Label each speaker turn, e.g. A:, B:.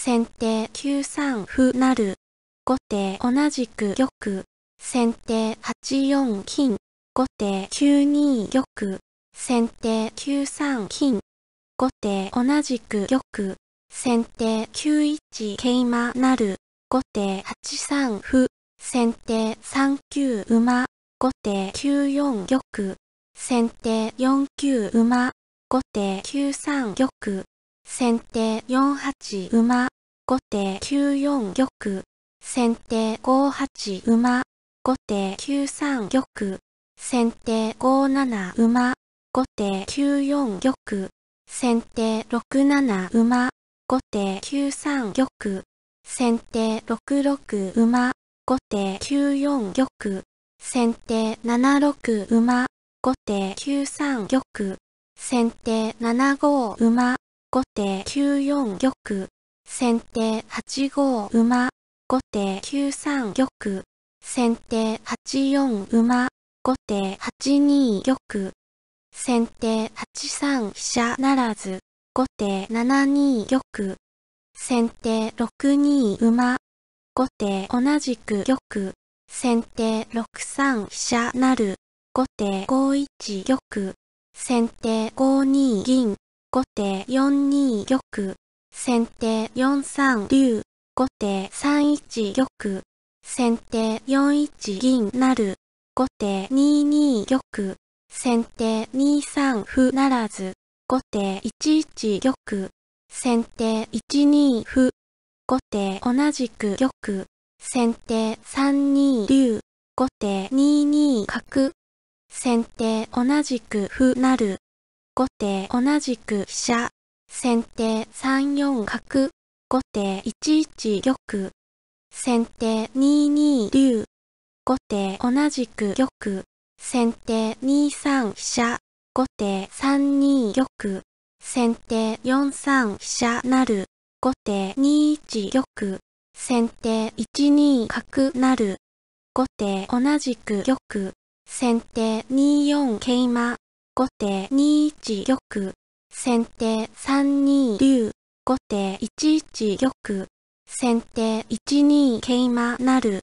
A: 先手9三歩なる。後手同じく玉。先手8四金。後手9二玉。先手9三金。後手同じく玉。先手9一桂馬なる。後手8三歩。先手3九馬。後手9四玉。先手4九馬。後手9三玉。先手4八馬、後手9四玉。先手5八馬、後手9三玉。先手5七馬、後手9四玉。先手6七馬、後手9三玉。先手6六馬、後手9四玉。先手7六馬、後手9三玉。先手7五馬、後手9四玉。先手8五馬。後手9三玉。先手8四馬。後手8二玉。先手8三飛車ならず。後手7二玉。先手6二馬。後手同じく玉。先手6三飛車なる。後手5一玉。先手5二銀。後手4二玉。先手4三竜。後手3一玉。先手4一銀なる。後手2二玉。先手2三歩ならず。後手1一玉。先手1二歩。後手同じく玉。先手3二竜。後手2二角。先手同じく歩なる。後手同じく飛車。先手3四角。後手1一玉。先手2二竜。後手同じく玉。先手2三飛車。後手3二玉。先手4三飛車なる。後手2一玉。先手1二角なる。後手同じく玉。先手2四桂馬。後手2一玉。先手3二竜。後手1一玉。先手1二桂馬なる。